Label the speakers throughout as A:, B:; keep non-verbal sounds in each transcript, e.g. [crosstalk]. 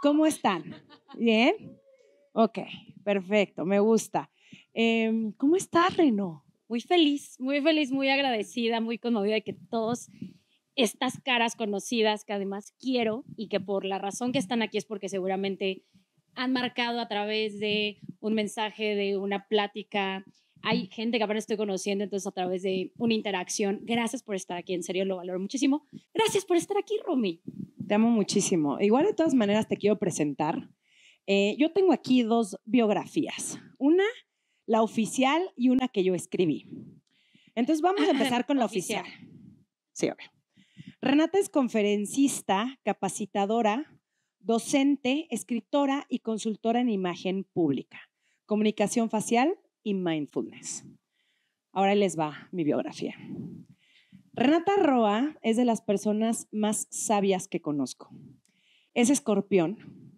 A: ¿Cómo están? ¿Bien? Ok, perfecto, me gusta. Em, ¿Cómo está, Reno?
B: Muy feliz, muy feliz, muy agradecida, muy conmovida de que todos estas caras conocidas que además quiero y que por la razón que están aquí es porque seguramente han marcado a través de un mensaje, de una plática. Hay gente que apenas estoy conociendo, entonces a través de una interacción. Gracias por estar aquí, en serio lo valoro muchísimo. Gracias por estar aquí, Romy.
A: Te amo muchísimo. Igual de todas maneras te quiero presentar. Eh, yo tengo aquí dos biografías, una, la oficial y una que yo escribí. Entonces vamos a [laughs] empezar con la oficial. Sí, obvio. Renata es conferencista, capacitadora, docente, escritora y consultora en imagen pública, comunicación facial y mindfulness. Ahora les va mi biografía. Renata Roa es de las personas más sabias que conozco. Es escorpión,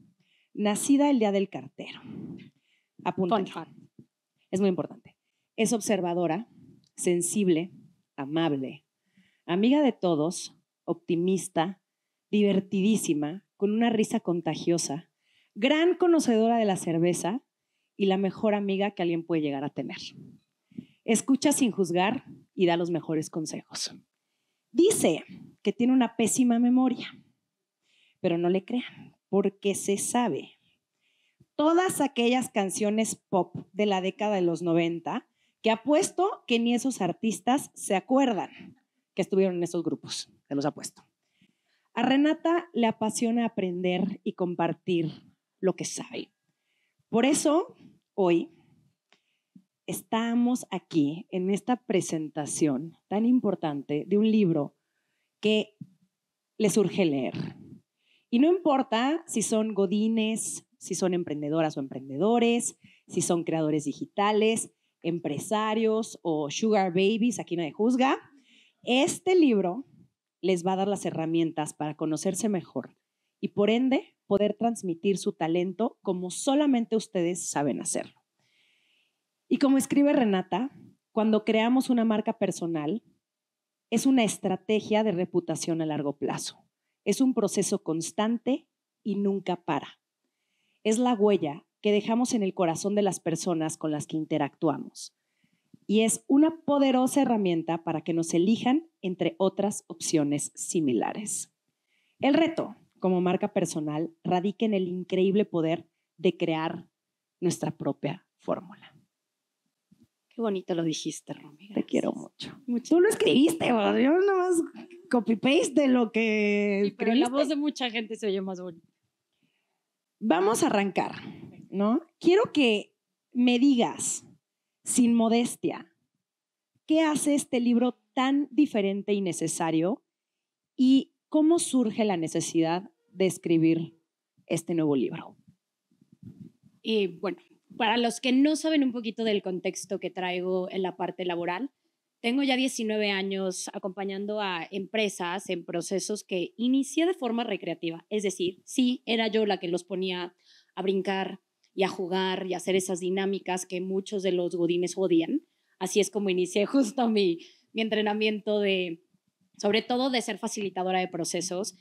A: nacida el día del cartero. Apunta. Es muy importante. Es observadora, sensible, amable, amiga de todos, optimista, divertidísima, con una risa contagiosa, gran conocedora de la cerveza y la mejor amiga que alguien puede llegar a tener. Escucha sin juzgar y da los mejores consejos. Dice que tiene una pésima memoria, pero no le crean, porque se sabe todas aquellas canciones pop de la década de los 90 que apuesto que ni esos artistas se acuerdan que estuvieron en esos grupos, se los apuesto. A Renata le apasiona aprender y compartir lo que sabe. Por eso, hoy estamos aquí en esta presentación tan importante de un libro que les urge leer. Y no importa si son godines, si son emprendedoras o emprendedores, si son creadores digitales, empresarios o sugar babies, aquí no hay juzga, este libro les va a dar las herramientas para conocerse mejor y por ende poder transmitir su talento como solamente ustedes saben hacerlo. Y como escribe Renata, cuando creamos una marca personal, es una estrategia de reputación a largo plazo. Es un proceso constante y nunca para. Es la huella que dejamos en el corazón de las personas con las que interactuamos. Y es una poderosa herramienta para que nos elijan entre otras opciones similares. El reto como marca personal radica en el increíble poder de crear nuestra propia fórmula
B: bonito lo dijiste, Romero.
A: Te quiero mucho. Tú lo escribiste, yo nomás copy-paste de lo que escribiste. Pero la voz
B: de mucha gente se oye más bonita.
A: Vamos a arrancar, ¿no? Quiero que me digas, sin modestia, ¿qué hace este libro tan diferente y necesario? ¿Y cómo surge la necesidad de escribir este nuevo libro?
B: Y eh, bueno, para los que no saben un poquito del contexto que traigo en la parte laboral, tengo ya 19 años acompañando a empresas en procesos que inicié de forma recreativa. Es decir, sí, era yo la que los ponía a brincar y a jugar y a hacer esas dinámicas que muchos de los godines odian. Así es como inicié [laughs] justo mi, mi entrenamiento de, sobre todo de ser facilitadora de procesos.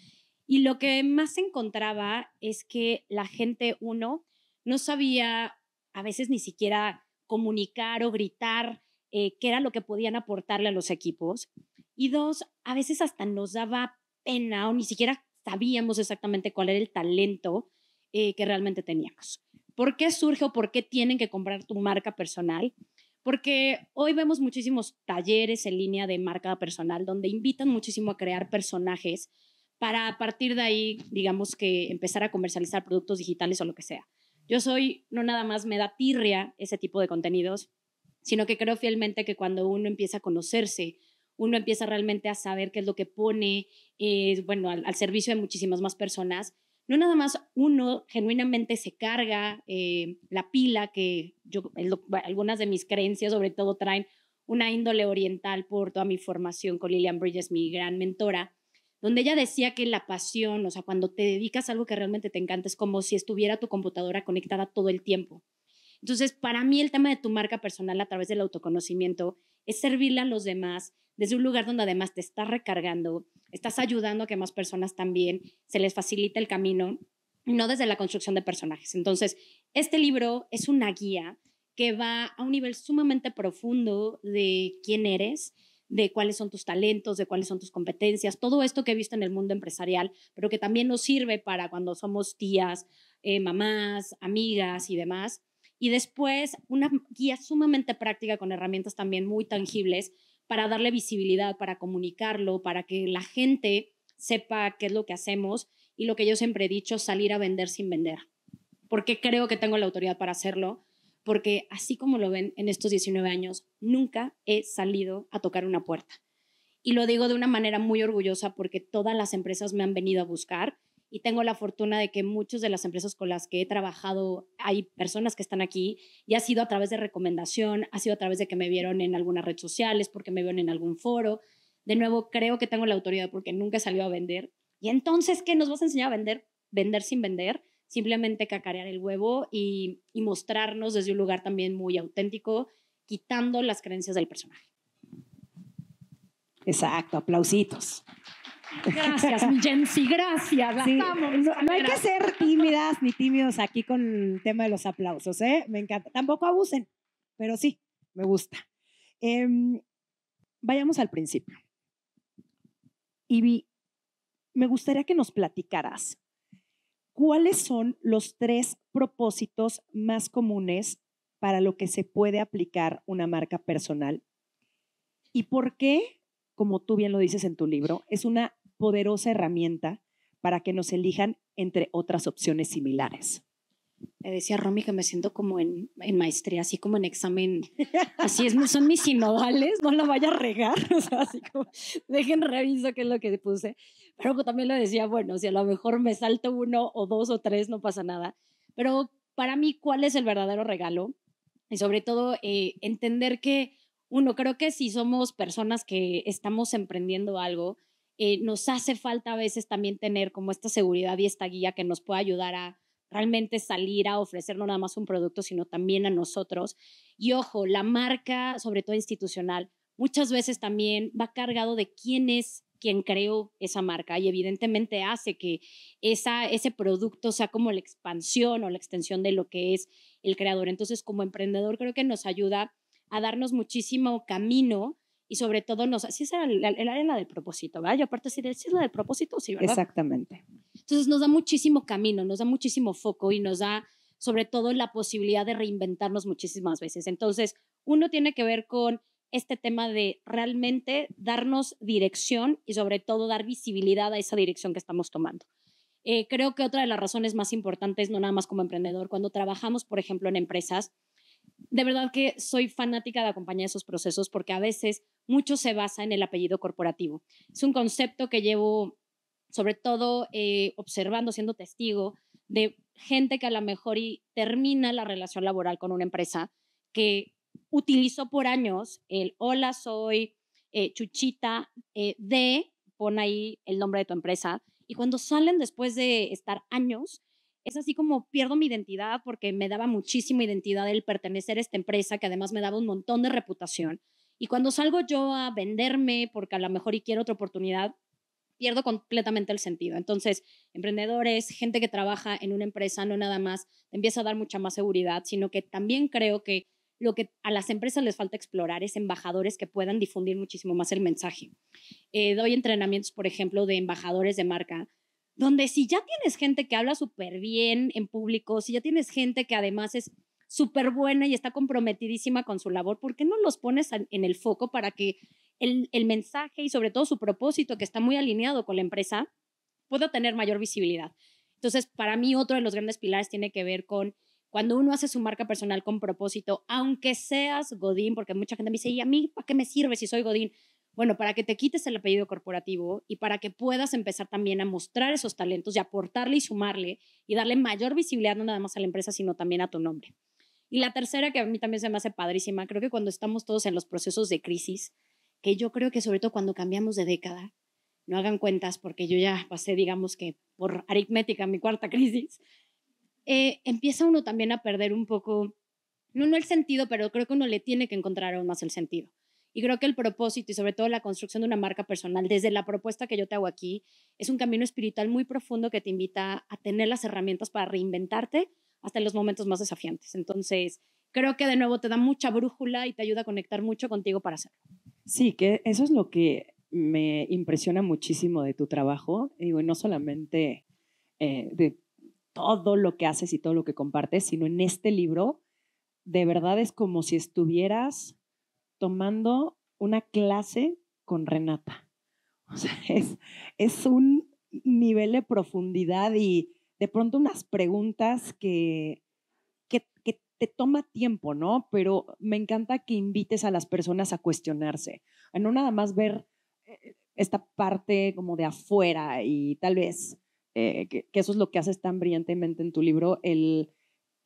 B: Y lo que más encontraba es que la gente, uno, no sabía a veces ni siquiera comunicar o gritar eh, qué era lo que podían aportarle a los equipos. Y dos, a veces hasta nos daba pena o ni siquiera sabíamos exactamente cuál era el talento eh, que realmente teníamos. ¿Por qué surge o por qué tienen que comprar tu marca personal? Porque hoy vemos muchísimos talleres en línea de marca personal donde invitan muchísimo a crear personajes para a partir de ahí, digamos que empezar a comercializar productos digitales o lo que sea. Yo soy, no nada más me da tirria ese tipo de contenidos, sino que creo fielmente que cuando uno empieza a conocerse, uno empieza realmente a saber qué es lo que pone, eh, bueno, al, servicio de muchísimas más personas. No nada más uno genuinamente se carga eh, la pila que algunas de mis creencias sobre todo traen una índole oriental por toda mi formación con Lillian Bridges, mi gran mentora, donde ella decía que la pasión, o sea, cuando te dedicas a algo que realmente te encanta, es como si estuviera tu computadora conectada todo el tiempo. Entonces, para mí el tema de tu marca personal a través del autoconocimiento es servirle a los demás desde un lugar donde además te estás recargando, estás ayudando a que más personas también se les facilite el camino, no desde la construcción de personajes. Entonces, este libro es una guía que va a un nivel sumamente profundo de quién eres, de cuáles son tus talentos, de cuáles son tus competencias, todo esto que he visto en el mundo empresarial, pero que también nos sirve para cuando somos tías, eh, mamás, amigas y demás. Y después una guía sumamente práctica con herramientas también muy tangibles para darle visibilidad, para comunicarlo, para que la gente sepa qué es lo que hacemos y lo que yo siempre he dicho, salir a vender sin vender. Porque creo que tengo la autoridad para hacerlo, porque así como lo ven en estos 19 años, nunca he salido a tocar una puerta. Y lo digo de una manera muy orgullosa porque todas las empresas me han venido a buscar y tengo la fortuna de que muchas de las empresas con las que he trabajado, hay personas que están aquí y ha sido a través de recomendación, ha sido a través de que me vieron en algunas redes sociales, porque me vieron en algún foro. De nuevo, creo que tengo la autoridad porque nunca salió a vender. Y entonces, ¿qué nos vas a enseñar a vender? Vender sin vender simplemente cacarear el huevo y, mostrarnos desde un lugar también muy auténtico, quitando las creencias del personaje.
A: Exacto, aplausitos.
B: Gracias, Jensi, gracias. no, hay que ser
A: tímidas ni tímidos aquí con el tema de los aplausos, ¿eh? Me encanta. Tampoco abusen, pero sí, me gusta. Em, vayamos al principio. Ivy, me gustaría que nos platicaras ¿cuáles son los tres propósitos más comunes para lo que se puede aplicar una marca personal? ¿Y por qué, como tú bien lo dices en tu libro, es una poderosa herramienta para que nos elijan entre otras opciones
B: similares? Le decía a Romy que me siento como en, en maestría, así como en examen. Así es, son mis sinodales, no lo vaya a regar. [laughs] O así dejen reviso qué es lo que puse. Pero también le decía, bueno, si a lo mejor me salto uno o dos o tres, no pasa nada. Pero para mí, ¿cuál es el verdadero regalo? Y sobre todo, eh, entender que, uno, creo que si somos personas que estamos emprendiendo algo, eh, nos hace falta a veces también tener como esta seguridad y esta guía que nos pueda ayudar a realmente salir a ofrecer no nada más un producto, sino también a nosotros. Y ojo, la marca, sobre todo institucional, muchas veces también va cargado de quién es quien creó esa marca y evidentemente hace que esa, ese producto sea como la expansión o la extensión de lo que es el creador. Entonces, como emprendedor, creo que nos ayuda a darnos muchísimo camino y sobre todo nos, así es el, el, del propósito, ¿verdad? Yo aparte si es la de propósito, sí, ¿verdad? Exactamente. Entonces nos da muchísimo camino, nos da muchísimo foco y nos da sobre todo la posibilidad de reinventarnos muchísimas veces. Entonces, uno tiene que ver con este tema de realmente darnos dirección y sobre todo dar visibilidad a esa dirección que estamos tomando. Eh, creo que otra de las razones más importantes, no nada más como emprendedor, cuando trabajamos, por ejemplo, en empresas, de verdad que soy fanática de acompañar esos procesos porque a veces mucho se basa en el apellido corporativo. Es un concepto que llevo sobre todo eh, observando, siendo testigo de gente que a lo mejor termina la relación laboral con una empresa que utilizó por años el hola soy eh, chuchita eh, de, pon ahí el nombre de tu empresa, y cuando salen después de estar años, es así como pierdo mi identidad porque me daba muchísima identidad el pertenecer a esta empresa que además me daba un montón de reputación. Y cuando salgo yo a venderme porque a lo mejor y quiero otra oportunidad, pierdo completamente el sentido. Entonces, emprendedores, gente que trabaja en una empresa, no nada más, empieza a dar mucha más seguridad, sino que también creo que lo que a las empresas les falta explorar es embajadores que puedan difundir muchísimo más el mensaje. Eh, doy entrenamientos, por ejemplo, de embajadores de marca donde si ya tienes gente que habla súper bien en público, si ya tienes gente que además es súper buena y está comprometidísima con su labor, ¿por qué no los pones en el foco para que el, el mensaje y sobre todo su propósito, que está muy alineado con la empresa, pueda tener mayor visibilidad? Entonces, para mí otro de los grandes pilares tiene que ver con cuando uno hace su marca personal con propósito, aunque seas Godín, porque mucha gente me dice, ¿y a mí para qué me sirve si soy Godín? Bueno, para que te quites el apellido corporativo y para que puedas empezar también a mostrar esos talentos y aportarle y sumarle y darle mayor visibilidad no nada más a la empresa, sino también a tu nombre. Y la tercera, que a mí también se me hace padrísima, creo que cuando estamos todos en los procesos de crisis, que yo creo que sobre todo cuando cambiamos de década, no hagan cuentas porque yo ya pasé, digamos que por aritmética, mi cuarta [laughs] crisis, eh, empieza uno también a perder un poco, no, no el sentido, pero creo que uno le tiene que encontrar aún más el sentido. Y creo que el propósito y sobre todo la construcción de una marca personal, desde la propuesta que yo te hago aquí, es un camino espiritual muy profundo que te invita a tener las herramientas para reinventarte hasta en los momentos más desafiantes. Entonces, creo que de nuevo te da mucha brújula y te ayuda a conectar mucho contigo para hacerlo.
A: Sí, que eso es lo que me impresiona muchísimo de tu trabajo. Digo, no solamente eh, de todo lo que haces y todo lo que compartes, sino en este libro, de verdad es como si estuvieras tomando una clase con Renata. O sea, [laughs] es, es un nivel de profundidad y de pronto unas preguntas que, que, te toma tiempo, ¿no? Pero me encanta que invites a las personas a cuestionarse, a no nada más ver eh, esta parte como de afuera y tal vez, eh, que, eso es lo que haces tan brillantemente en tu libro, el,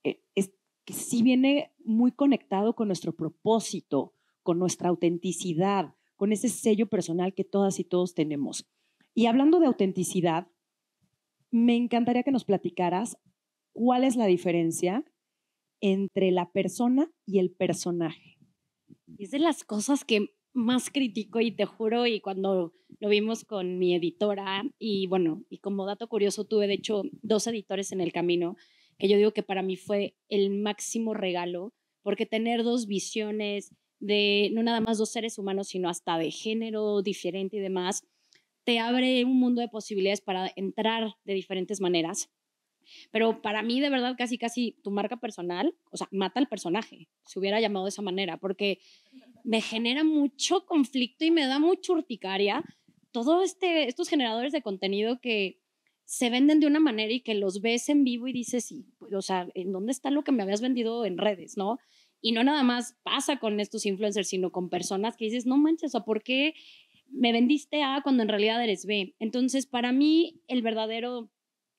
A: eh, es, que sí viene muy conectado con nuestro propósito, con nuestra autenticidad, con ese sello personal que todas y todos tenemos. Y hablando de autenticidad, me encantaría que nos platicaras cuál es la diferencia entre la persona y el personaje.
B: Es de las cosas que más critico y te juro, y cuando lo vimos con mi editora, y bueno, y como dato curioso, tuve de hecho dos editores en el camino, que yo digo que para mí fue el máximo regalo, porque tener dos visiones, de no nada más dos seres humanos, sino hasta de género diferente y demás, te abre un mundo de posibilidades para entrar de diferentes maneras. Pero para mí, de verdad, casi, casi tu marca personal, o sea, mata al personaje, si hubiera llamado de esa manera, porque me genera mucho conflicto y me da mucha urticaria todos este, estos generadores de contenido que se venden de una manera y que los ves en vivo y dices, sí, o sea, ¿en dónde está lo que me habías vendido en redes, no? Y no nada más pasa con estos influencers, sino con personas que dices, no manches, ¿o por qué me vendiste A cuando en realidad eres B? Entonces, para mí, el verdadero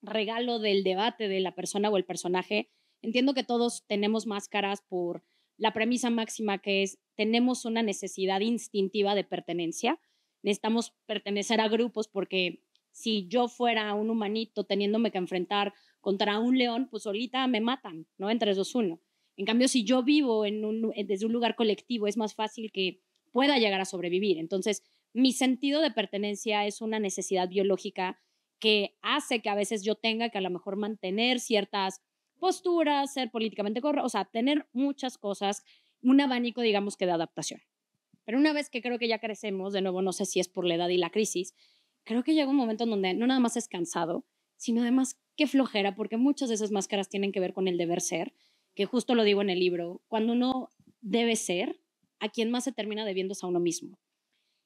B: regalo del debate de la persona o el personaje, entiendo que todos tenemos máscaras por la premisa máxima que es, tenemos una necesidad instintiva de pertenencia, necesitamos pertenecer a grupos porque si yo fuera un humanito teniéndome que enfrentar contra un león, pues solita me matan, ¿no? entre 3, uno en cambio, si yo vivo en desde un lugar colectivo, es más fácil que pueda llegar a sobrevivir. Entonces, mi sentido de pertenencia es una necesidad biológica que hace que a veces yo tenga que a lo mejor mantener ciertas posturas, ser políticamente correcto, o sea, tener muchas cosas, un abanico, digamos que, de adaptación. Pero una vez que creo que ya crecemos, de nuevo, no sé si es por la edad y la crisis, creo que llega un momento en donde no nada más es cansado, sino además qué flojera, porque muchas de esas máscaras tienen que ver con el deber ser que justo lo digo en el libro, cuando uno debe ser, a quien más se termina debiendo es a uno mismo.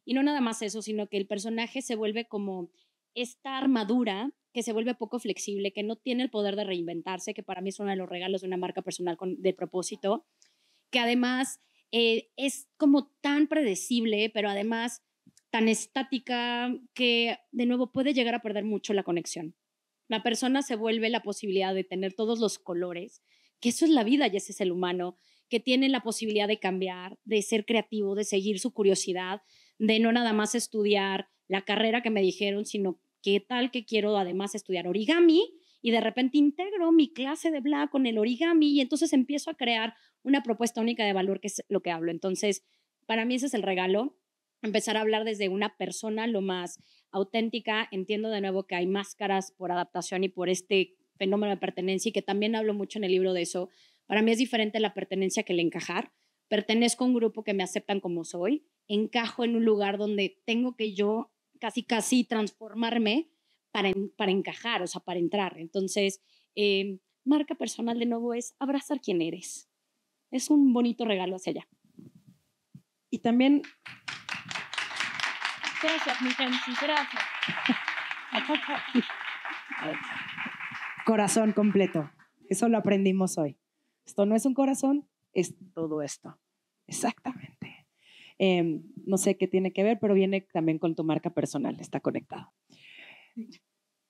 B: Y no nada más eso, sino que el personaje se vuelve como esta armadura que se vuelve poco flexible, que no tiene el poder de reinventarse, que para mí es uno de los regalos de una marca personal de propósito, que además eh, es como tan predecible, pero además tan estática que de nuevo puede llegar a perder mucho la conexión. La persona se vuelve la posibilidad de tener todos los colores, que eso es la vida y ese es el humano, que tiene la posibilidad de cambiar, de ser creativo, de seguir su curiosidad, de no nada más estudiar la carrera que me dijeron, sino qué tal que quiero además estudiar origami y de repente integro mi clase de bla con el origami y entonces empiezo a crear una propuesta única de valor que es lo que hablo. Entonces, para mí ese es el regalo, empezar a hablar desde una persona lo más auténtica. Entiendo de nuevo que hay máscaras por adaptación y por este fenómeno de pertenencia y que también hablo mucho en el libro de eso. Para mí es diferente la pertenencia que el encajar. Pertenezco a un grupo que me aceptan como soy, encajo en un lugar donde tengo que yo casi, casi transformarme para, para encajar, o sea, para entrar. Entonces, eh, marca personal de nuevo es abrazar quien eres. Es un bonito regalo hacia allá. Y también... Gracias, mi gente. Gracias.
A: [laughs] corazón completo. Eso lo aprendimos hoy. Esto no es un corazón, es todo esto. Exactamente. Em, no sé qué tiene que ver, pero viene también con tu marca personal, está conectado.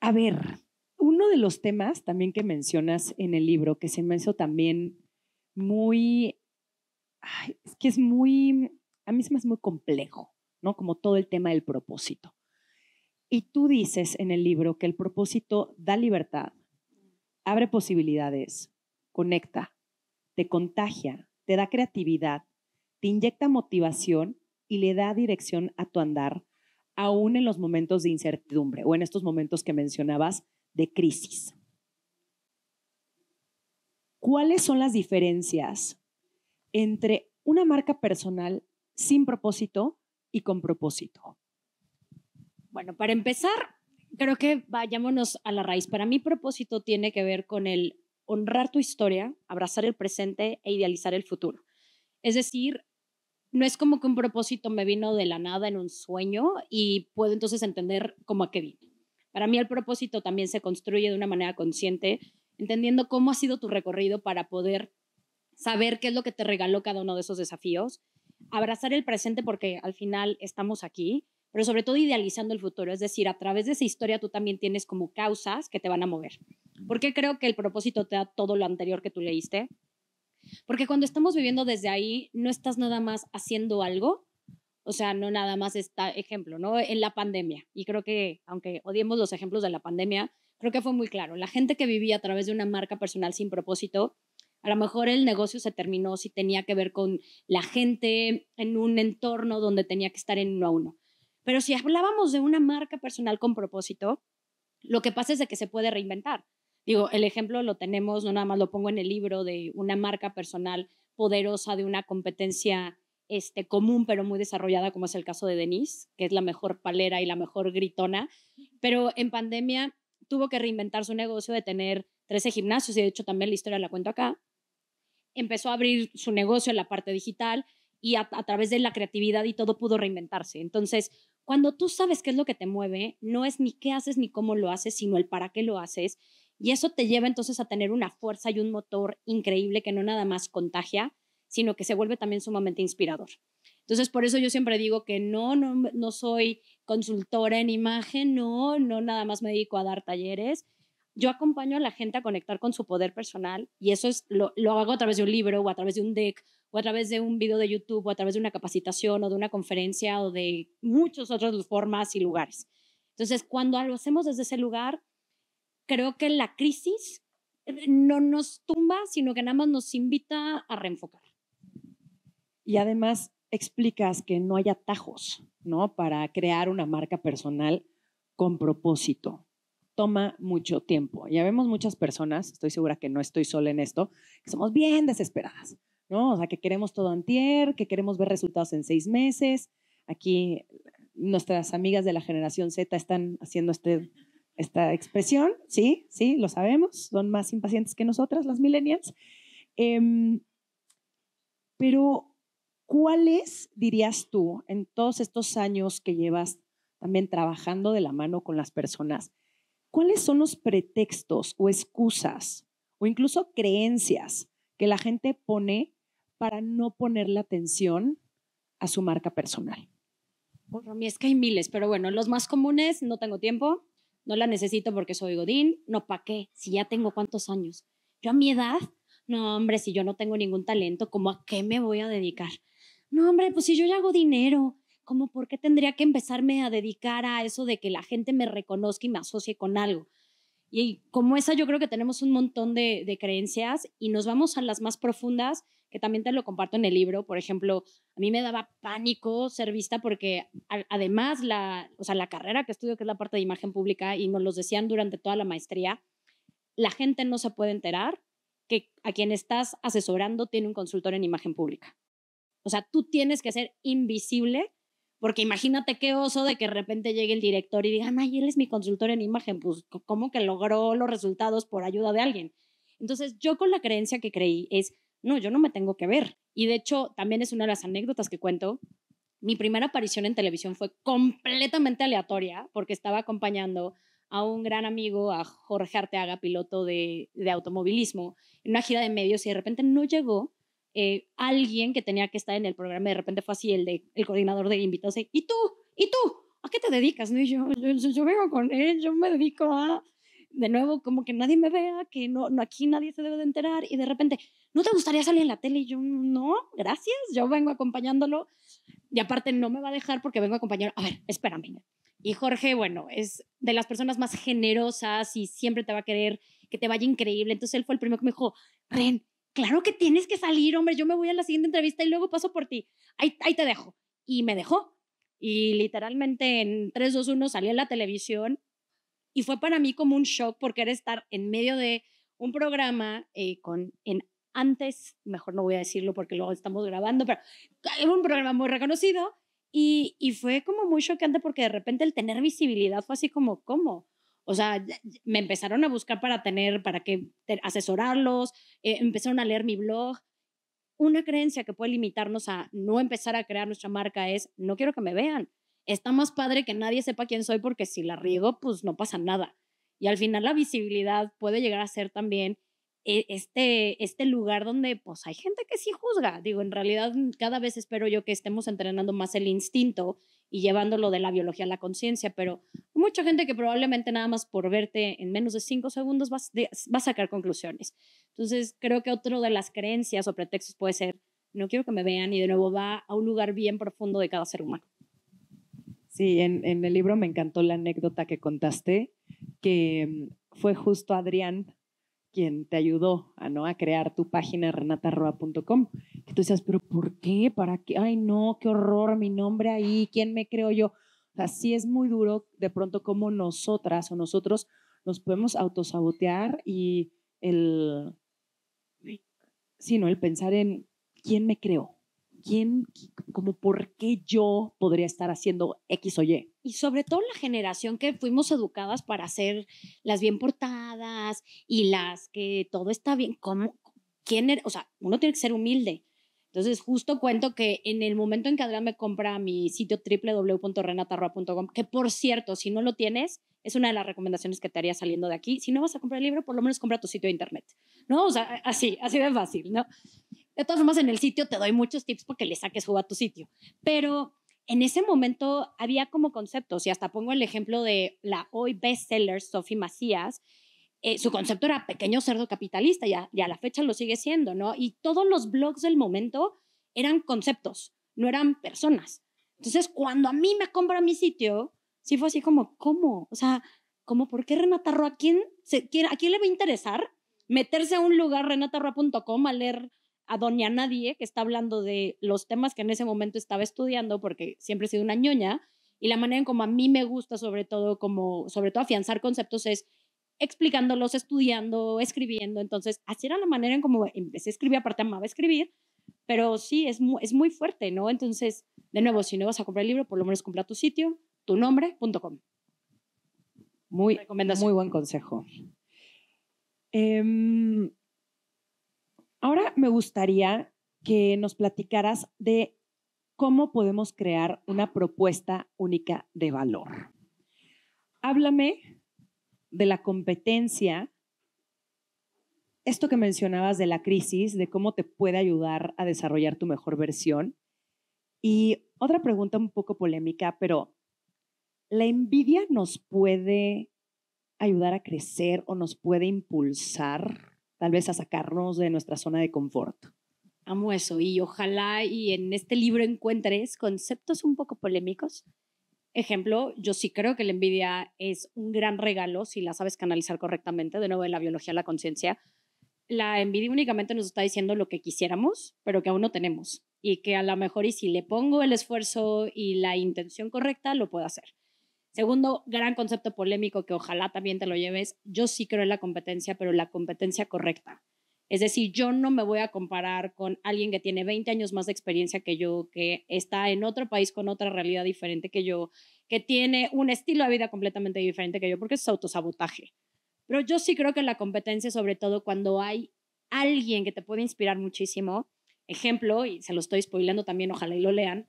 A: A ver, uno de los temas también que mencionas en el libro, que se me también muy, es que es muy, a mí se me muy complejo, ¿no? Como todo el tema del propósito. Y tú dices en el libro que el propósito da libertad, abre posibilidades, conecta, te contagia, te da creatividad, te inyecta motivación y le da dirección a tu andar, aún en los momentos de incertidumbre o en estos momentos que mencionabas de crisis. ¿Cuáles son las diferencias entre una marca personal sin propósito y con propósito?
B: Bueno, para empezar, creo que vayámonos a la raíz. Para mí, propósito tiene que ver con el honrar tu historia, abrazar el presente e idealizar el futuro. Es decir, no es como que un propósito me vino de la nada en un sueño y puedo entonces entender cómo a qué vino. Para mí el propósito también se construye de una manera consciente, entendiendo cómo ha sido tu recorrido para poder saber qué es lo que te regaló cada uno de esos desafíos, abrazar el presente porque al final estamos aquí pero sobre todo idealizando el futuro. Es decir, a través de esa historia tú también tienes como causas que te van a mover. qué creo que el propósito te da todo lo anterior que tú leíste. Porque cuando estamos viviendo desde ahí, no estás nada más haciendo algo, o sea, no nada más está, ejemplo, ¿no? En la pandemia. Y creo que, aunque odiemos los ejemplos de la pandemia, creo que fue muy claro. La gente que vivía a través de una marca personal sin propósito, a lo mejor el negocio se terminó si tenía que ver con la gente en un entorno donde tenía que estar en uno a uno. Pero si hablábamos de una marca personal con propósito, lo que pasa es de que se puede reinventar. Digo, el ejemplo lo tenemos, no nada más lo pongo en el libro de una marca personal poderosa de una competencia este, común pero muy desarrollada, como es el caso de Denise, que es la mejor palera y la mejor gritona, pero en pandemia tuvo que reinventar su negocio de tener 13 gimnasios y de hecho también la historia la cuento acá. Empezó a abrir su negocio en la parte digital y a través de la creatividad y todo pudo reinventarse. Entonces, cuando tú sabes qué es lo que te mueve, no es ni qué haces ni cómo lo haces, sino el para qué lo haces. Y eso te lleva entonces a tener una fuerza y un motor increíble que no nada más contagia, sino que se vuelve también sumamente inspirador. Entonces, por eso yo siempre digo que no, no, soy consultora en imagen, no, no nada más me dedico a dar talleres, yo acompaño a la gente a conectar con su poder personal y eso es lo, hago a través de un libro o a través de un deck o a través de un video de YouTube o a través de una capacitación o de una conferencia o de muchas otras formas y lugares. Entonces, cuando lo hacemos desde ese lugar, creo que la crisis eh, no nos tumba, sino que nada más nos invita a reenfocar.
A: Y además explicas que no hay atajos, ¿no? Para crear una marca personal con propósito toma mucho tiempo. Ya vemos muchas personas, estoy segura que no estoy sola en esto, que somos bien desesperadas, ¿no? O sea, que queremos todo antier, que queremos ver resultados en seis meses. Aquí nuestras amigas de la generación Z están haciendo este, esta expresión, sí, sí, lo sabemos, son más impacientes que nosotras, las millennials. Em, pero, ¿cuáles dirías tú en todos estos años que llevas también trabajando de la mano con las personas? ¿cuáles son los pretextos o excusas o incluso creencias que la gente pone para no ponerle atención a su marca personal?
B: Por mí es que hay miles, pero bueno, los más comunes, no tengo tiempo, no la necesito porque soy godín, no pa' qué, si ya tengo cuántos años. Yo a mi edad, no hombre, si yo no tengo ningún talento, ¿cómo a qué me voy a dedicar? No hombre, pues si yo ya hago dinero, como por qué tendría que empezarme a dedicar a eso de que la gente me reconozca y me asocie con algo. Y como esa yo creo que tenemos un montón de, creencias y nos vamos a las más profundas, que también te lo comparto en el libro. Por ejemplo, a mí me daba pánico ser vista porque además la, o sea, la carrera que estudio, que es la parte de imagen pública, y nos los decían durante toda la maestría, la gente no se puede enterar que a quien estás asesorando tiene un consultor en imagen pública. O sea, tú tienes que ser invisible porque imagínate qué oso de que de repente llegue el director y digan, ay, él es mi consultor en imagen, pues cómo que logró los resultados por ayuda de alguien. Entonces yo con la creencia que creí es, no, yo no me tengo que ver. Y de hecho también es una de las anécdotas que cuento. Mi primera aparición en televisión fue completamente aleatoria porque estaba acompañando a un gran amigo, a Jorge Arteaga, piloto de, de automovilismo, en una gira de medios y de repente no llegó eh, alguien que tenía que estar en el programa, de repente fue así el, de, el coordinador de invitados, ¿y tú? ¿Y tú? ¿A qué te dedicas? Y yo, yo, vengo con él, yo me dedico a de nuevo, como que nadie me vea, que no, no, aquí nadie se debe de enterar, y de repente, ¿no te gustaría salir en la tele? Y yo, no, gracias, yo vengo acompañándolo, y aparte no me va a dejar porque vengo acompañando a ver, espérame. Y Jorge, bueno, es de las personas más generosas y siempre te va a querer que te vaya increíble, entonces él fue el primero que me dijo, Ren, claro que tienes que salir, hombre, yo me voy a la siguiente entrevista y luego paso por ti, ahí, ahí te dejo. Y me dejó. Y literalmente en 3, 2, 1 salí en la televisión y fue para mí como un shock porque era estar en medio de un programa eh, con, en antes, mejor no voy a decirlo porque luego estamos grabando, pero era un programa muy reconocido y, y fue como muy chocante porque de repente el tener visibilidad fue así como, ¿cómo? O sea, me empezaron a buscar para tener, para que asesorarlos, eh, empezaron a leer mi blog. Una creencia que puede limitarnos a no empezar a crear nuestra marca es, no quiero que me vean. Está más padre que nadie sepa quién soy porque si la riego, pues no pasa nada. Y al final la visibilidad puede llegar a ser también e, este, este lugar donde pues hay gente que sí juzga. Digo, en realidad mm, cada vez espero yo que estemos entrenando más el instinto y llevándolo de la biología a la conciencia, pero mucha gente que probablemente nada más por verte en menos de cinco segundos va, a sacar conclusiones. Entonces, creo que otro de las creencias o pretextos puede ser, no quiero que me vean y de nuevo va a un lugar bien profundo de cada ser humano.
A: Sí, en, en el libro me encantó la anécdota que contaste, que mm, fue justo Adrián quien te ayudó a, ¿no? a crear tu página renatarroa.com. Que tú decías, pero ¿por qué? ¿Para qué? Ay, no, qué horror, mi nombre ahí, ¿quién me creo yo? O sea, sí es muy duro de pronto como nosotras o nosotros nos podemos autosabotear y el, sino el pensar en quién me creó, quién, como por qué yo podría estar haciendo X o Y.
B: Y sobre todo la generación que fuimos educadas para ser las bien portadas y las que todo está bien. ¿Cómo? ¿Quién era? O sea, uno tiene que ser humilde. Entonces, justo cuento que en el momento en que Adrián me compra mi sitio www.renatarroa.com, que por cierto, si no lo tienes, es una de las recomendaciones que te haría saliendo de aquí. Si no vas a comprar el libro, por lo menos compra tu sitio de internet, ¿no? O sea, así, así de fácil, ¿no? De todas formas, en el sitio te doy muchos tips porque le saques jugo a tu sitio. Pero en ese momento había como conceptos, y hasta pongo el ejemplo de la hoy bestseller Sophie Macías. Eh, su concepto era pequeño cerdo capitalista, ya, ya a la fecha lo sigue siendo, ¿no? Y todos los blogs del momento eran conceptos, no eran personas. Entonces, cuando a mí me compra mi sitio, sí fue así como, ¿cómo? O sea, ¿cómo? ¿Por qué Renata Roa? ¿A quién, se, ¿a quién le va a interesar meterse a un lugar, renatarroa.com, a leer a Doña Nadie, que está hablando de los temas que en ese momento estaba estudiando, porque siempre he sido una ñoña, y la manera en como a mí me gusta, sobre todo, como, sobre todo afianzar conceptos es explicándolos, estudiando, escribiendo. Entonces, así era la manera en como empecé a escribir, aparte amaba escribir, pero sí, es muy, es muy fuerte, ¿no? Entonces, de nuevo, si no vas a comprar el libro, por lo menos compra tu sitio, tu nombre.com.
A: Muy, muy buen consejo. Em, Ahora me gustaría que nos platicaras de cómo podemos crear una propuesta única de valor. Háblame de la competencia, esto que mencionabas de la crisis, de cómo te puede ayudar a desarrollar tu mejor versión. Y otra pregunta un poco polémica, pero ¿la envidia nos puede ayudar a crecer o nos puede impulsar? tal vez a sacarnos de nuestra zona de confort.
B: Amo eso y ojalá y en este libro encuentres conceptos un poco polémicos. Ejemplo, yo sí creo que la envidia es un gran regalo si la sabes canalizar correctamente, de nuevo en la biología, la conciencia. La envidia únicamente nos está diciendo lo que quisiéramos, pero que aún no tenemos y que a lo mejor y si le pongo el esfuerzo y la intención correcta, lo puedo hacer. Segundo gran concepto polémico que ojalá también te lo lleves, yo sí creo en la competencia, pero la competencia correcta. Es decir, yo no me voy a comparar con alguien que tiene 20 años más de experiencia que yo, que está en otro país con otra realidad diferente que yo, que tiene un estilo de vida completamente diferente que yo, porque es autosabotaje. Pero yo sí creo que la competencia, sobre todo cuando hay alguien que te puede inspirar muchísimo, ejemplo, y se lo estoy spoilando también, ojalá y lo lean,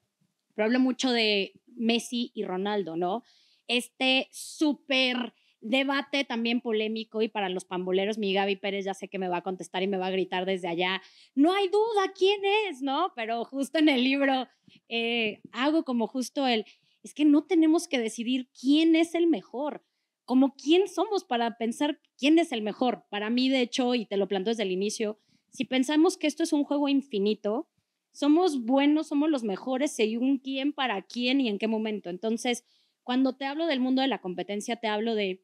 B: pero hablo mucho de Messi y Ronaldo, ¿no? este súper debate también polémico y para los pamboleros, mi Gaby Pérez ya sé que me va a contestar y me va a gritar desde allá, no hay duda quién es, ¿no? Pero justo en el libro eh, hago como justo el, es que no tenemos que decidir quién es el mejor, como quién somos para pensar quién es el mejor. Para mí, de hecho, y te lo planteo desde el inicio, si pensamos que esto es un juego infinito, somos buenos, somos los mejores según quién, para quién y en qué momento. Entonces, cuando te hablo del mundo de la competencia, te hablo de,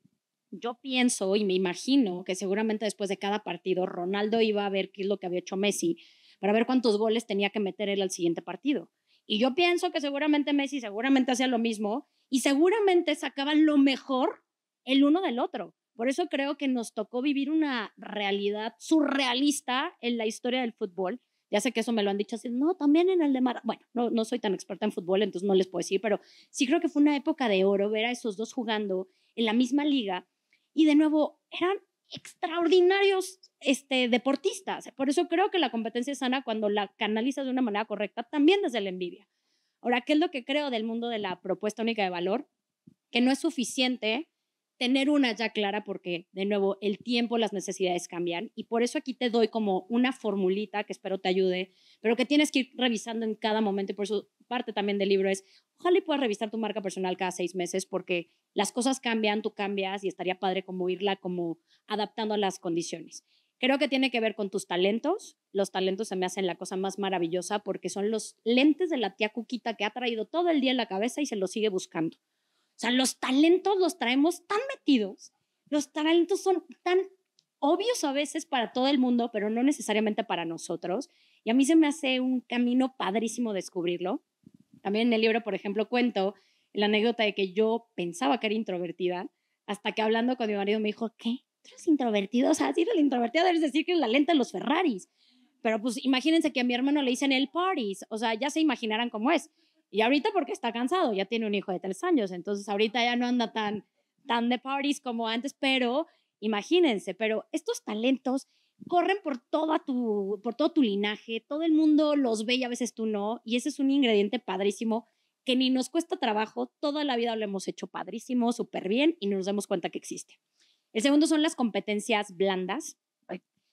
B: yo pienso y me imagino que seguramente después de cada partido Ronaldo iba a ver qué es lo que había hecho Messi para ver cuántos goles tenía que meter él al siguiente partido. Y yo pienso que seguramente Messi seguramente hacía lo mismo y seguramente sacaban lo mejor el uno del otro. Por eso creo que nos tocó vivir una realidad surrealista en la historia del fútbol, ya sé que eso me lo han dicho así, no, también en el de mar Bueno, no, no soy tan experta en fútbol, entonces no les puedo decir, pero sí creo que fue una época de oro ver a esos dos jugando en la misma liga. Y de nuevo, eran extraordinarios este, deportistas. Por eso creo que la competencia es sana cuando la canalizas de una manera correcta, también desde la envidia. Ahora, ¿qué es lo que creo del mundo de la propuesta única de valor? Que no es suficiente tener una ya clara porque, de nuevo, el tiempo, las necesidades cambian y por eso aquí te doy como una formulita que espero te ayude, pero que tienes que ir revisando en cada momento y por eso parte también del libro es, ojalá y puedas revisar tu marca personal cada seis meses porque las cosas cambian, tú cambias y estaría padre como irla como adaptando a las condiciones. Creo que tiene que ver con tus talentos. Los talentos se me hacen la cosa más maravillosa porque son los lentes de la tía Cuquita que ha traído todo el día en la cabeza y se los sigue buscando. O sea, los talentos los traemos tan metidos, los talentos son tan obvios a veces para todo el mundo, pero no necesariamente para nosotros. Y a mí se me hace un camino padrísimo descubrirlo. También en el libro, por ejemplo, cuento la anécdota de que yo pensaba que era introvertida, hasta que hablando con mi marido me dijo, ¿qué? ¿Tú eres introvertido? O sea, si eres introvertida debes decir que es la lenta de los Ferraris. Pero pues imagínense que a mi hermano le dicen el parties, o sea, ya se imaginarán cómo es. Y ahorita porque está cansado, ya tiene un hijo de tres años, entonces ahorita ya no anda tan, tan de parties como antes, pero imagínense, pero estos talentos corren por, toda tu, por todo tu linaje, todo el mundo los ve y a veces tú no, y ese es un ingrediente padrísimo que ni nos cuesta trabajo, toda la vida lo hemos hecho padrísimo, súper bien, y nos damos cuenta que existe. El segundo son las competencias blandas.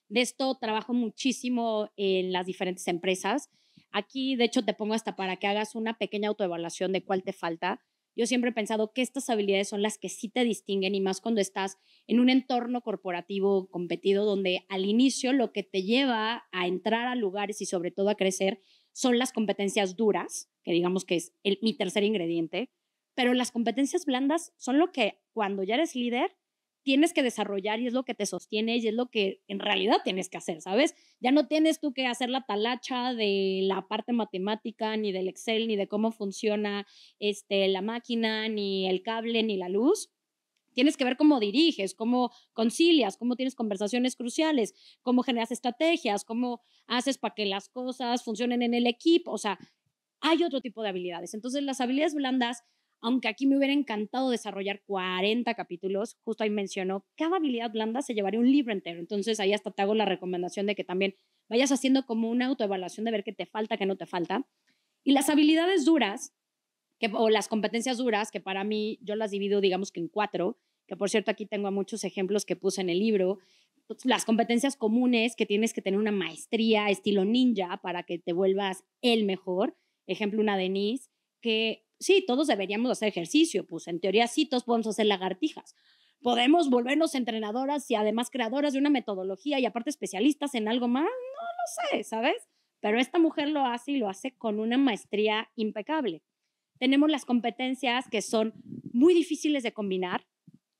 B: De esto trabajo muchísimo en las diferentes empresas. Aquí, de hecho, te pongo hasta para que hagas una pequeña autoevaluación de cuál te falta. Yo siempre he pensado que estas habilidades son las que sí te distinguen y más cuando estás en un entorno corporativo competido donde al inicio lo que te lleva a entrar a lugares y sobre todo a crecer son las competencias duras, que digamos que es mi tercer ingrediente, pero las competencias blandas son lo que cuando ya eres líder tienes que desarrollar y es lo que te sostiene y es lo que en realidad tienes que hacer, ¿sabes? Ya no tienes tú que hacer la talacha de la parte matemática, ni del Excel, ni de cómo funciona este, la máquina, ni el cable, ni la luz. Tienes que ver cómo diriges, cómo concilias, cómo tienes conversaciones cruciales, cómo generas estrategias, cómo haces para que las cosas funcionen en el equipo. O sea, hay otro tipo de habilidades. Entonces, las habilidades blandas aunque aquí me hubiera encantado desarrollar 40 capítulos, justo ahí mencionó, cada habilidad blanda se llevaría un libro entero. Entonces ahí hasta te hago la recomendación de que también vayas haciendo como una autoevaluación de ver qué te falta, qué no te falta. Y las habilidades duras, o las competencias duras, que para mí yo las divido, digamos que en cuatro, que por cierto aquí tengo muchos ejemplos que puse en el libro, pues, las competencias comunes que tienes que tener una maestría estilo ninja para que te vuelvas el mejor. Ejemplo, una Denise que sí, todos deberíamos hacer ejercicio, pues en teoría sí, todos podemos hacer lagartijas. Podemos volvernos entrenadoras y además creadoras de una metodología y aparte especialistas en algo más, no lo sé, ¿sabes? Pero esta mujer lo hace y lo hace con una maestría impecable. Tenemos las competencias que son muy difíciles de combinar,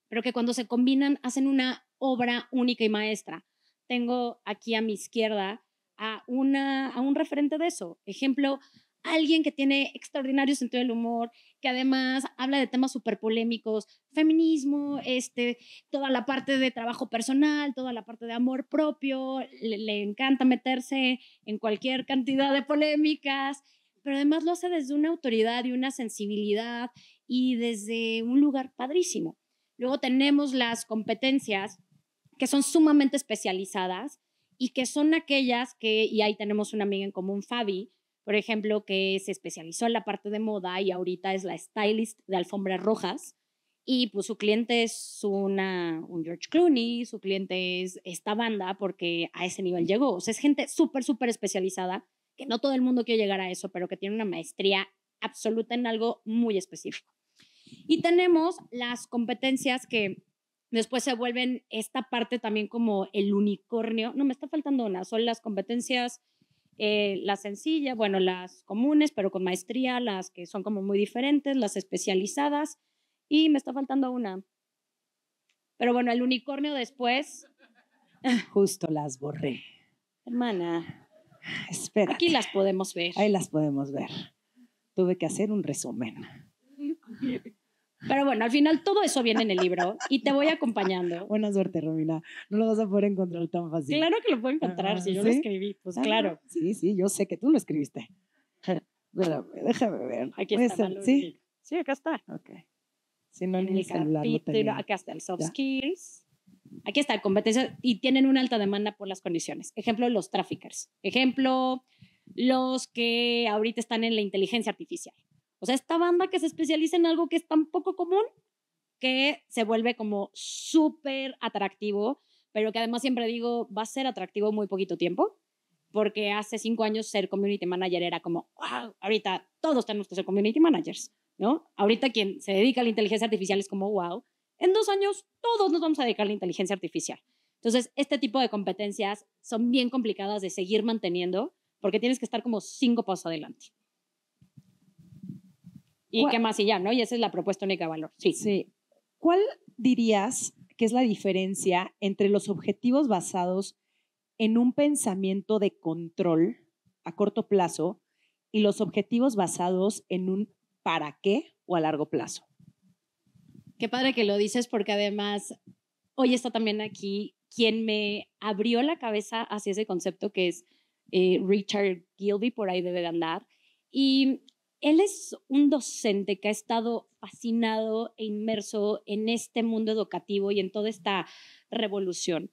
B: pero que cuando se combinan hacen una obra única y maestra. Tengo aquí a mi izquierda a, una, a un referente de eso. Ejemplo, alguien que tiene extraordinario sentido del humor, que además habla de temas súper polémicos, feminismo, este, toda la parte de trabajo personal, toda la parte de amor propio, le, le encanta meterse en cualquier cantidad de polémicas, pero además lo hace desde una autoridad y una sensibilidad y desde un lugar padrísimo. Luego tenemos las competencias que son sumamente especializadas y que son aquellas que, y ahí tenemos una amiga en común, Fabi, por ejemplo, que se especializó en la parte de moda y ahorita es la stylist de alfombras rojas. Y pues su cliente es una, un George Clooney, su cliente es esta banda, porque a ese nivel llegó. O sea, es gente súper, súper especializada, que no todo el mundo quiere llegar a eso, pero que tiene una maestría absoluta en algo muy específico. Y tenemos las competencias que después se vuelven esta parte también como el unicornio. No, me está faltando una, son las competencias eh, las sencillas, bueno, las comunes, pero con maestría, las que son como muy diferentes, las especializadas, y me está faltando una. Pero bueno, el unicornio después.
A: [laughs] Justo las borré.
B: Hermana. Ah, Espera. Aquí las podemos ver. Ahí
A: las podemos ver. Tuve que hacer un resumen.
B: Pero bueno, al final todo eso
A: viene en el libro y te voy acompañando. [laughs] Buena suerte, Romina. No lo vas a poder encontrar tan fácil. Claro
B: que lo puedo encontrar si yo lo escribí, pues claro.
A: Sí, sí, yo sé que tú lo escribiste. [laughs] déjame ver. Aquí está. ¿Sí?
B: sí, acá está. Ok.
A: Si no, ni celular, capítulo,
B: acá está el soft skills. Aquí está, competencia y tienen una alta demanda por las condiciones. Ejemplo, los traffickers. Ejemplo, los que ahorita están en la inteligencia artificial. O sea, esta banda que se especializa en algo que es tan poco común que se vuelve como súper atractivo, pero que además siempre digo, va a ser atractivo muy poquito tiempo, porque hace cinco años ser community manager era como, wow, ahorita todos tenemos que ser community managers, ¿no? Ahorita quien se dedica a la inteligencia artificial es como, wow, en dos años todos nos vamos a dedicar a la inteligencia artificial. Entonces, este tipo de competencias son bien complicadas de seguir manteniendo porque tienes que estar como cinco pasos adelante y qué más y ya, ¿no? Y esa es la propuesta única valor. Sí. sí.
A: ¿Cuál dirías que es la diferencia entre los objetivos basados en un pensamiento de control a corto plazo y los objetivos basados en un para qué o a largo plazo?
B: Qué padre que lo dices porque además hoy está también aquí quien me abrió la cabeza hacia ese concepto que es eh, Richard Gilby, por ahí debe de andar. Y él es un docente que ha estado fascinado e inmerso en este mundo educativo y en toda esta revolución.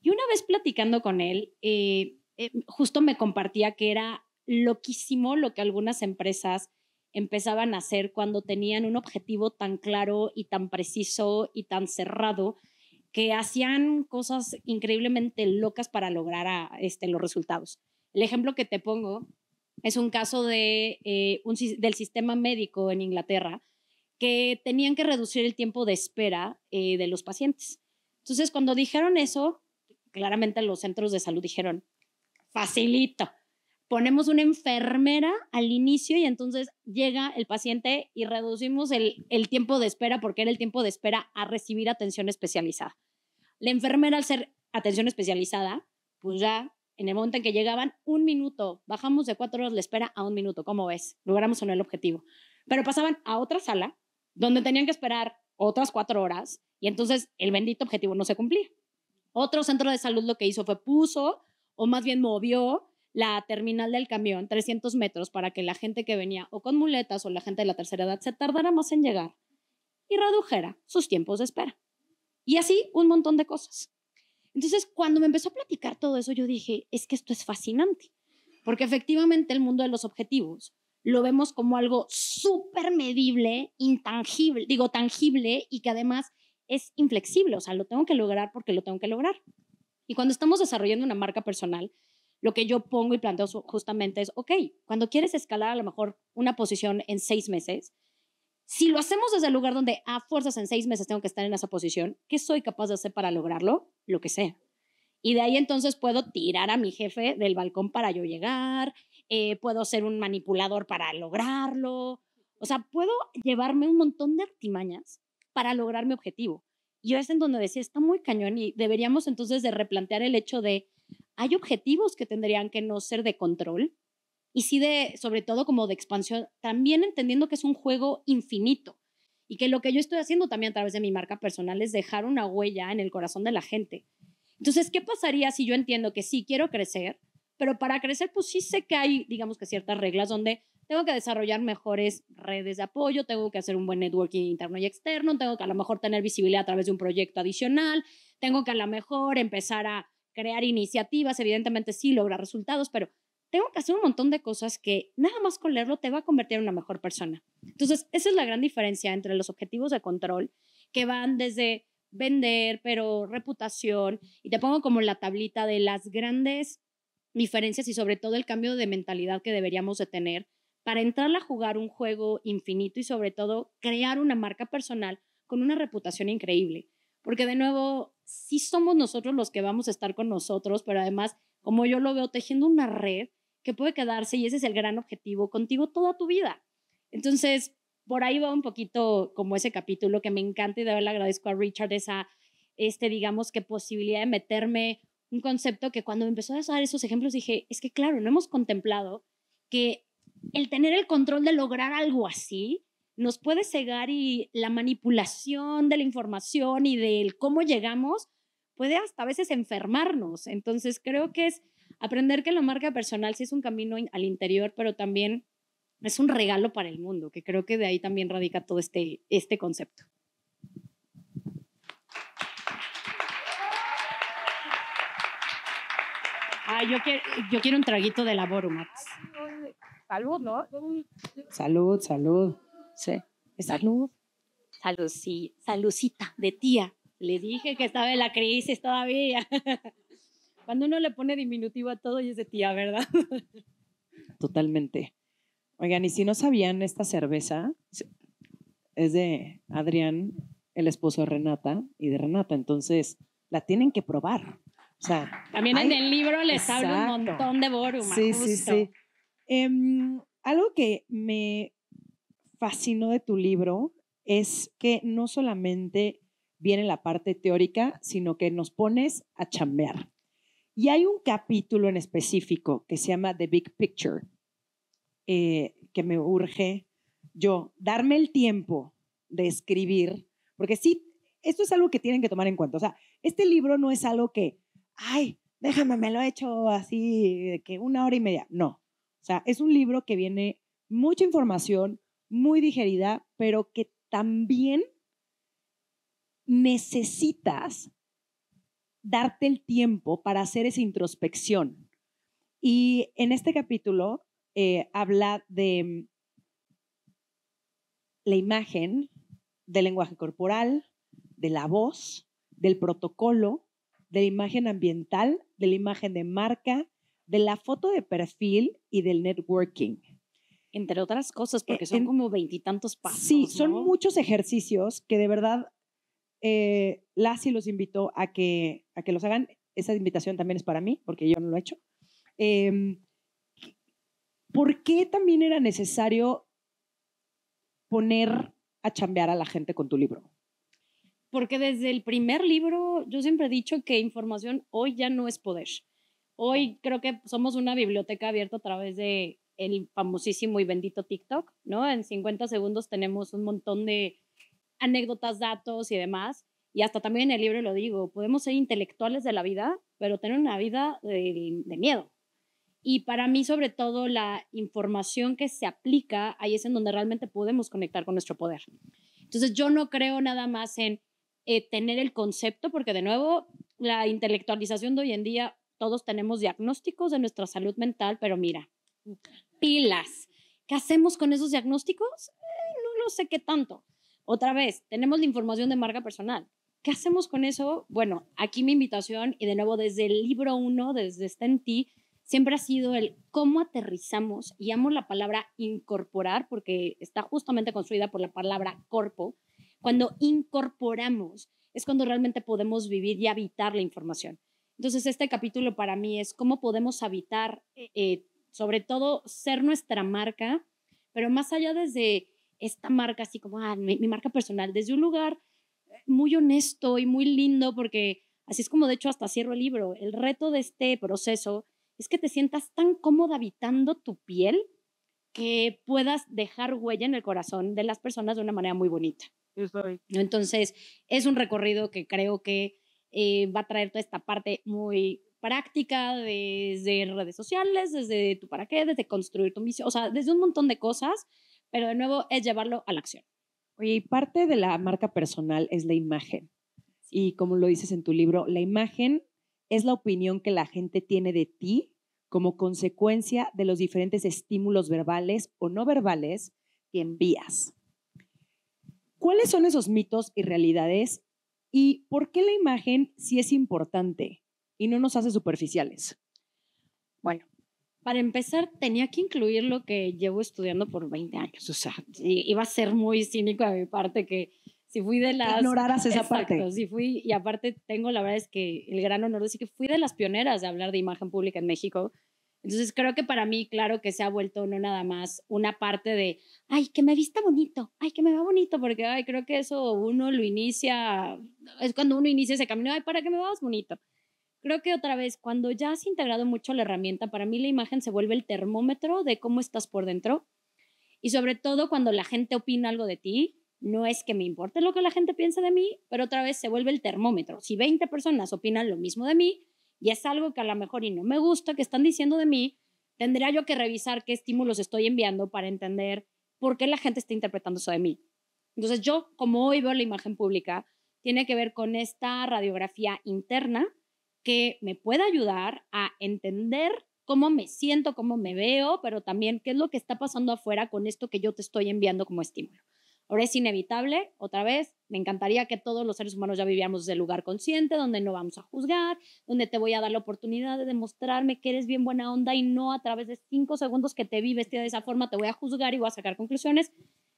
B: Y una vez platicando con él, eh, eh, justo me compartía que era loquísimo lo que algunas empresas empezaban a hacer cuando tenían un objetivo tan claro y tan preciso y tan cerrado que hacían cosas increíblemente locas para lograr este, los resultados. El ejemplo que te pongo es un caso eh, del sistema médico en Inglaterra que tenían que reducir el tiempo de espera eh, de los pacientes. Entonces, cuando dijeron eso, claramente los centros de salud dijeron, facilito, ponemos una enfermera al inicio y entonces llega el paciente y reducimos el, el tiempo de espera, porque era el tiempo de espera a recibir atención especializada. La enfermera al ser atención especializada, pues ya en el momento en que llegaban, un minuto, bajamos de cuatro horas la espera a un minuto, como ves? Logramos o el objetivo. Pero pasaban a otra sala donde tenían que esperar otras cuatro horas y entonces el bendito objetivo no se cumplía. Otro centro de salud lo que hizo fue puso, o más bien movió, la terminal del camión 300 metros para que la gente que venía o con muletas o la gente de la tercera edad se tardara más en llegar y redujera sus tiempos de espera. Y así un montón de cosas. Entonces, cuando me empezó a platicar todo eso, yo dije, es que esto es fascinante, porque efectivamente el mundo de los objetivos lo vemos como algo súper medible, intangible, digo, tangible y que además es inflexible, o sea, lo tengo que lograr porque lo tengo que lograr. Y cuando estamos desarrollando una marca personal, lo que yo pongo y planteo justamente es, ok, cuando quieres escalar a lo mejor una posición en seis meses, si lo hacemos desde el lugar donde a fuerzas en seis meses tengo que estar en esa posición, ¿qué soy capaz de hacer para lograrlo? Lo que sea. Y de ahí entonces puedo tirar a mi jefe del balcón para yo llegar, eh, puedo ser un manipulador para lograrlo. O sea, puedo llevarme un montón de artimañas para lograr mi objetivo. Y es en donde decía, está muy cañón y deberíamos entonces de replantear el hecho de, hay objetivos que tendrían que no ser de control, y sí de, sobre todo como de expansión, también entendiendo que es un juego infinito y que lo que yo estoy haciendo también a través de mi marca personal es dejar una huella en el corazón de la gente. Entonces, ¿qué pasaría si yo entiendo que sí quiero crecer, pero para crecer pues sí sé que hay, digamos que ciertas reglas donde tengo que desarrollar mejores redes de apoyo, tengo que hacer un buen networking interno y externo, tengo que a lo mejor tener visibilidad a través de un proyecto adicional, tengo que a lo mejor empezar a crear iniciativas, evidentemente sí lograr resultados, pero tengo que hacer un montón de cosas que nada más con leerlo te va a convertir en una mejor persona. Entonces, esa es la gran diferencia entre los objetivos de control que van desde vender, pero reputación, y te pongo como la tablita de las grandes diferencias y sobre todo el cambio de mentalidad que deberíamos de tener para entrar a jugar un juego infinito y sobre todo crear una marca personal con una reputación increíble. Porque de nuevo, sí somos nosotros los que vamos a estar con nosotros, pero además, como yo lo veo, tejiendo una red que puede quedarse y ese es el gran objetivo contigo toda tu vida. Entonces, por ahí va un poquito como ese capítulo que me encanta y de verdad le agradezco a Richard esa, este, digamos que posibilidad de meterme un concepto que cuando me empezó a dar esos ejemplos dije, es que claro, no hemos contemplado que el tener el control de lograr algo así nos puede cegar y la manipulación de la información y del cómo llegamos puede hasta a veces enfermarnos. Entonces creo que es Aprender que la marca personal sí es un camino al interior, pero también es un regalo para el mundo, que creo que de ahí también radica todo este, este concepto. Ah, yo quiero, yo quiero un traguito de la Max. Salud, ¿no?
A: Salud, salud. Sí. Salud.
B: Salud, sí. Salucita de tía. Le dije que estaba en la crisis todavía. [laughs] Cuando uno le pone diminutivo a todo y es de tía, ¿verdad? [laughs]
A: Totalmente. Oigan, y si no sabían, esta cerveza es de Adrián, el esposo de Renata y de Renata, entonces la tienen que probar. O sea,
B: También en el libro les habla un montón de Boruma. Sí, sí, sí,
A: em, algo que me fascinó de tu libro es que no solamente viene la parte teórica, sino que nos pones a chambear. Y hay un capítulo en específico que se llama The Big Picture, eh, que me urge yo darme el tiempo de escribir, porque sí, esto es algo que tienen que tomar en cuenta. O sea, este libro no es algo que, ay, déjame, me lo he hecho así, que una hora y media. No. O sea, es un libro que viene mucha información, muy digerida, pero que también necesitas darte el tiempo para hacer esa introspección. Y en este capítulo eh, habla de mm, la imagen, del lenguaje corporal, de la voz, del protocolo, de la imagen ambiental, de la imagen de marca, de la foto de perfil y del networking. Entre otras cosas, porque eh, son como veintitantos pasos. Sí, son muchos ejercicios que de verdad eh, los invitó a que, a que los hagan. Esa invitación también es para mí, porque yo no lo he hecho. Em, ¿Por qué también era necesario poner a chambear a la gente con tu libro?
B: Porque desde el primer libro yo siempre he dicho que información hoy ya no es poder. Hoy creo que somos una biblioteca abierta a través de el famosísimo y bendito TikTok, ¿no? En 50 segundos tenemos un montón de anécdotas, datos y demás. Y hasta también en el libro lo digo, podemos ser intelectuales de la vida, pero tener una vida de, miedo. Y para mí, sobre todo, la información que se aplica, ahí es en donde realmente podemos conectar con nuestro poder. Entonces, yo no creo nada más en eh, tener el concepto, porque de nuevo, la intelectualización de hoy en día, todos tenemos diagnósticos de nuestra salud mental, pero mira, pilas. ¿Qué hacemos con esos diagnósticos? Eh, no lo sé qué tanto. Otra vez, tenemos la información de marca personal. ¿Qué hacemos con eso? Bueno, aquí mi invitación y de nuevo desde el libro 1, desde Está en ti, siempre ha sido el cómo aterrizamos y amo la palabra incorporar porque está justamente construida por la palabra cuerpo. Cuando incorporamos es cuando realmente podemos vivir y habitar la información. Entonces, este capítulo para mí es cómo podemos habitar, eh, sobre todo, ser nuestra marca, pero más allá desde esta marca así como ah, mi, marca personal desde un lugar eh, muy honesto y muy lindo porque así es como de hecho hasta cierro el libro. El reto de este proceso es que te sientas tan cómoda habitando tu piel que puedas dejar huella en el corazón de las personas de una manera muy bonita. Entonces, es un recorrido que creo que eh, va a traer toda esta parte muy práctica desde redes sociales, desde tu para qué, desde construir tu misión, o sea, desde un montón de cosas pero de nuevo es llevarlo a la acción.
A: Oye, y parte de la marca personal es la imagen. Y como lo dices en tu libro, la imagen es la opinión que la gente tiene de ti como consecuencia de los diferentes estímulos verbales o no verbales que envías. ¿Cuáles son esos mitos y realidades y por qué la imagen sí es importante y no nos hace superficiales?
B: Bueno, para empezar, tenía que incluir lo que llevo estudiando por 20 años. O sea, iba a ser muy cínico de mi parte que si fui de las... Ignoraras esa parte. Si fui, y aparte tengo la verdad es que el gran honor de decir que fui de las pioneras de hablar de imagen pública en México. Entonces creo que para mí, claro que se ha vuelto no nada más una parte de, ay, que me vista bonito, ay, que me va bonito, porque ay, creo que eso uno lo inicia, es cuando uno inicia ese camino, ay, para que me vas bonito creo que otra vez, cuando ya has integrado mucho la herramienta, para mí la imagen se vuelve el termómetro de cómo estás por dentro. Y sobre todo cuando la gente opina algo de ti, no es que me importe lo que la gente piensa de mí, pero otra vez se vuelve el termómetro. Si 20 personas opinan lo mismo de mí y es algo que a lo mejor y no me gusta que están diciendo de mí, tendría yo que revisar qué estímulos estoy enviando para entender por qué la gente está interpretando eso de mí. Entonces yo, como hoy veo la imagen pública, tiene que ver con esta radiografía interna que me pueda ayudar a entender cómo me siento, cómo me veo, pero también qué es lo que está pasando afuera con esto que yo te estoy enviando como estímulo. Ahora es inevitable, otra vez, me encantaría que todos los seres humanos ya viviéramos desde el lugar consciente, donde no vamos a juzgar, donde te voy a dar la oportunidad de demostrarme que eres bien buena onda y no a través de cinco segundos que te vi vestida de esa forma, te voy a juzgar y voy a sacar conclusiones.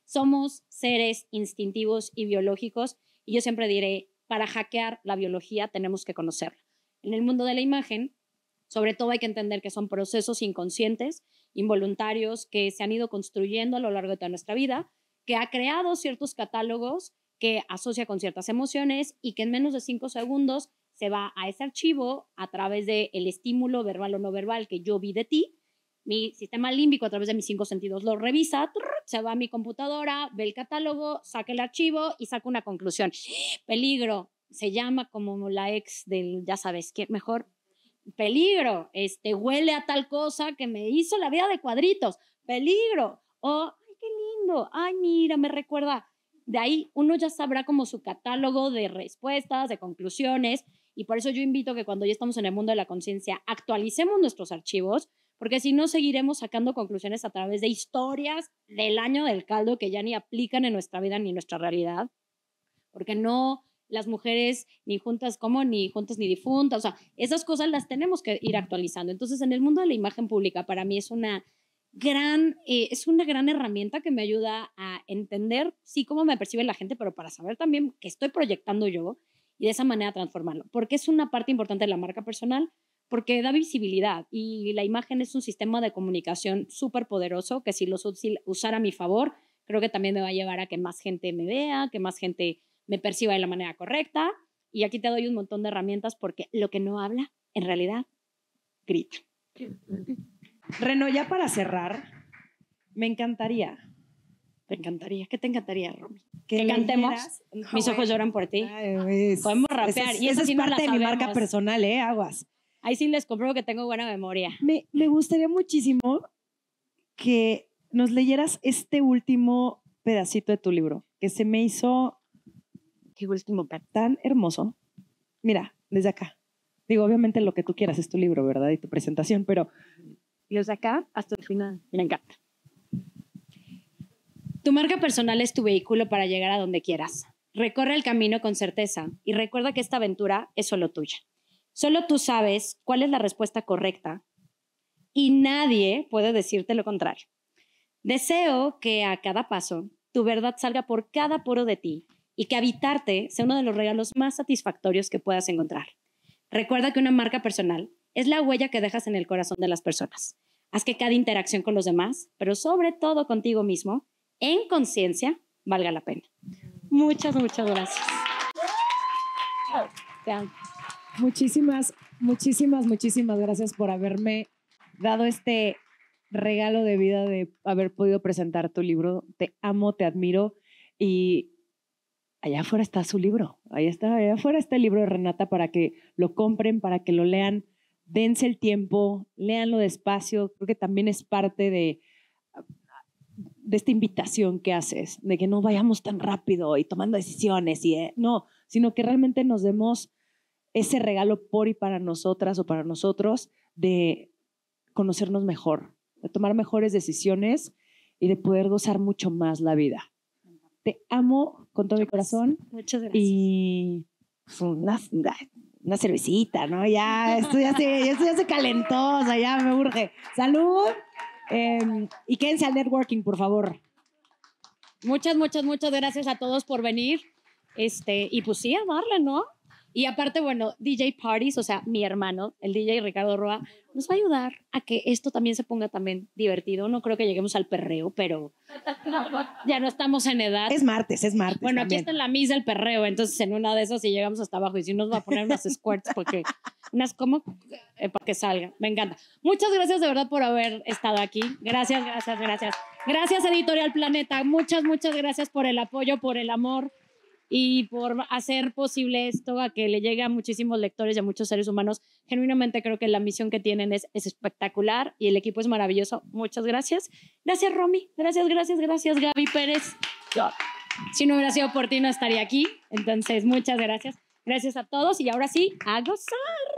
B: Somos seres instintivos y biológicos y yo siempre diré, para hackear la biología tenemos que conocerla. En el mundo de la imagen, sobre todo hay que entender que son procesos inconscientes, involuntarios, que se han ido construyendo a lo largo de toda nuestra vida, que ha creado ciertos catálogos que asocia con ciertas emociones y que en menos de cinco segundos se va a ese archivo a través del el estímulo verbal o no verbal que yo vi de ti. Mi sistema límbico a través de mis cinco sentidos lo revisa, se va a mi computadora, ve el catálogo, saca el archivo y saca una conclusión. ¡Ah! Peligro, se llama como la ex del, ya sabes, qué mejor peligro, este, huele a tal cosa que me hizo la vida de cuadritos, peligro, o, ay, qué lindo, ay, mira, me recuerda. De ahí uno ya sabrá como su catálogo de respuestas, de conclusiones, y por eso yo invito que cuando ya estamos en el mundo de la conciencia, actualicemos nuestros archivos, porque si no seguiremos sacando conclusiones a través de historias del año del caldo que ya ni aplican en nuestra vida ni en nuestra realidad, porque no las mujeres ni juntas como, ni juntas ni difuntas, o sea, esas cosas las tenemos que ir actualizando. Entonces, en el mundo de la imagen pública, para mí es una gran, eh, es una gran herramienta que me ayuda a entender, sí, cómo me percibe la gente, pero para saber también qué estoy proyectando yo y de esa manera transformarlo, porque es una parte importante de la marca personal, porque da visibilidad y la imagen es un sistema de comunicación súper poderoso que si lo usara a mi favor, creo que también me va a llevar a que más gente me vea, que más gente me perciba de la manera correcta. Y aquí te doy un montón de herramientas porque lo que no habla, en realidad,
A: grita. Reno, ya para cerrar,
B: me encantaría. Te encantaría. ¿Qué te encantaría, Romy? Que, cantemos. Mis ojos lloran por ti. Podemos rapear. y eso es parte de mi marca personal, ¿eh? Aguas. Ahí sí les comprobo que tengo buena memoria. Me,
A: me gustaría muchísimo que nos leyeras este último pedacito de tu libro, que se me hizo qué último este tan hermoso. Mira, desde acá. Digo, obviamente lo que tú quieras es tu libro, ¿verdad? Y tu presentación, pero
B: desde acá hasta el final. Me encanta. Tu marca personal es tu vehículo para llegar a donde quieras. Recorre el camino con certeza y recuerda que esta aventura es solo tuya. Solo tú sabes cuál es la respuesta correcta y nadie puede decirte lo contrario. Deseo que a cada paso tu verdad salga por cada poro de ti y que habitarte sea uno de los regalos más satisfactorios que puedas encontrar. Recuerda que una marca personal es la huella que dejas en el corazón de las personas. Haz que cada interacción con los demás, pero sobre todo contigo mismo, en conciencia, valga la pena. Muchas, muchas gracias.
A: Muchísimas, muchísimas, muchísimas gracias por haberme dado este regalo de vida de haber podido presentar tu libro. Te amo, te admiro y allá afuera está su libro, allá está, allá afuera está el libro de Renata para que lo compren, para que lo lean, dense el tiempo, leanlo despacio, creo que también es parte de, ah, de esta invitación que haces, de que no vayamos tan rápido y tomando decisiones y eh, no, sino que realmente nos demos ese regalo por y para nosotras o para nosotros de conocernos mejor, de tomar mejores decisiones y de poder gozar mucho más la vida. Te amo con todo mi corazón. Muchas gracias. Y pues, una, cervecita, ¿no? Ya, estoy así se, ya ya me urge. Salud. Em, y quédense al networking, por favor.
B: Muchas, muchas, muchas gracias a todos por venir. Este, y pues sí, amarle, ¿no? Y aparte, bueno, DJ Parties, o sea, mi hermano, el DJ Ricardo Roa, nos va a ayudar a que esto también se ponga también divertido. No creo que lleguemos al perreo, pero ya no estamos en edad. Es martes, es martes. Bueno, aquí está la misa el perreo, entonces en una de esas si llegamos hasta abajo y si nos va a poner unas squirts porque unas como eh, para que salga. Me encanta. Muchas gracias de verdad por haber estado aquí. Gracias, gracias, gracias. Gracias Editorial Planeta. Muchas, muchas gracias por el apoyo, por el amor y por hacer posible esto a que le llegue a muchísimos lectores y a muchos seres humanos. Genuinamente creo que la misión que tienen es, espectacular y el equipo es maravilloso. Muchas gracias. Gracias, Romy. Gracias, gracias, gracias, Gaby Pérez. si no hubiera sido por ti, no estaría aquí. Entonces, muchas gracias. Gracias a todos y ahora sí, a gozar.